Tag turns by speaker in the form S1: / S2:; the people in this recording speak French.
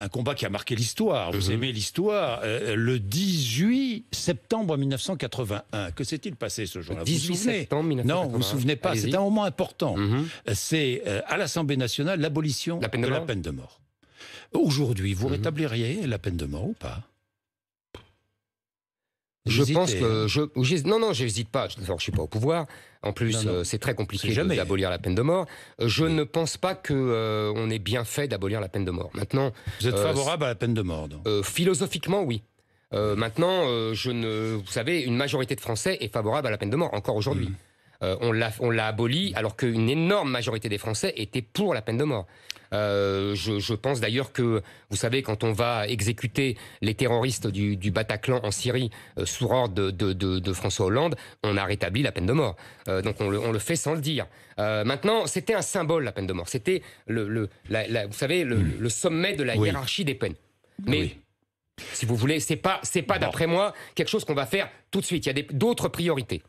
S1: un combat qui a marqué l'histoire. Vous mhm. aimez l'histoire. Euh, le 18 septembre 1981, que s'est-il passé ce jour-là 18 vous septembre 1981. Non, vous vous souvenez pas. C'est un
S2: moment important.
S1: Mhm. Euh, c'est euh, à l'Assemblée nationale l'abolition de, la peine de mort. Aujourd'hui, vous mhm. rétabliriez la peine de mort ou pas je pense
S3: que je, non non, j'hésite pas. Je ne suis pas au pouvoir. En plus, euh, c'est très compliqué d'abolir la peine de mort. Euh, je ne pense pas que euh, ait on est bien fait d'abolir la peine de mort. Maintenant, vous êtes favorable à la peine de mort Philosophiquement, oui. maintenant, je ne, vous savez, une majorité de Français est favorable à la peine de mort encore aujourd'hui. Mmh. Euh, on l'a aboli alors qu'une énorme majorité des Français étaient pour la peine de mort. Euh, je, pense d'ailleurs que, vous savez, quand on va exécuter les terroristes du, Bataclan en Syrie euh, sous ordre de, François Hollande, on a rétabli la peine de mort. donc on le, fait sans le dire. maintenant, c'était un symbole, la peine de mort. C'était, le, vous savez, mm. le, sommet de la hiérarchie des peines. Mais Si vous voulez, c'est pas, pas d'après moi quelque chose qu'on va faire tout
S4: de suite. Il y a d'autres priorités.